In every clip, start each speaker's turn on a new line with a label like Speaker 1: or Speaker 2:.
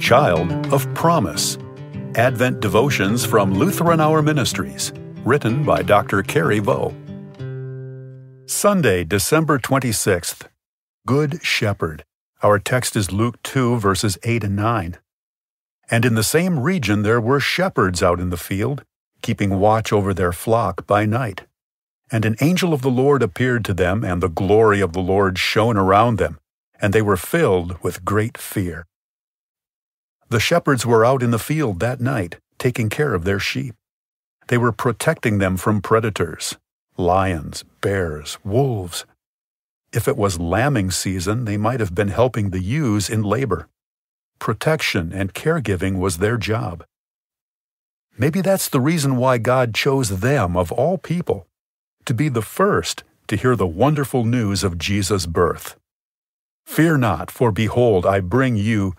Speaker 1: Child of Promise Advent Devotions from Lutheran Hour Ministries, written by Dr. Carrie Vo. Sunday, December 26th. Good Shepherd. Our text is Luke 2, verses 8 and 9. And in the same region there were shepherds out in the field, keeping watch over their flock by night. And an angel of the Lord appeared to them, and the glory of the Lord shone around them, and they were filled with great fear. The shepherds were out in the field that night, taking care of their sheep. They were protecting them from predators lions, bears, wolves. If it was lambing season, they might have been helping the ewes in labor. Protection and caregiving was their job. Maybe that's the reason why God chose them, of all people, to be the first to hear the wonderful news of Jesus' birth. Fear not, for behold, I bring you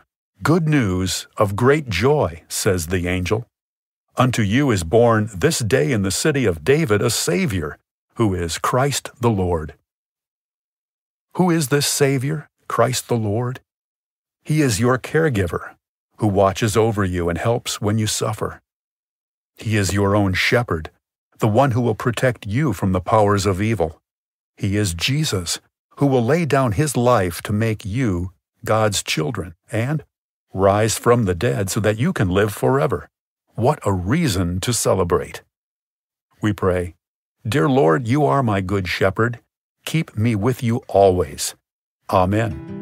Speaker 1: Good news of great joy, says the angel. Unto you is born this day in the city of David a Savior, who is Christ the Lord. Who is this Savior, Christ the Lord? He is your caregiver, who watches over you and helps when you suffer. He is your own shepherd, the one who will protect you from the powers of evil. He is Jesus, who will lay down his life to make you God's children and rise from the dead so that you can live forever. What a reason to celebrate! We pray, Dear Lord, you are my good shepherd. Keep me with you always. Amen.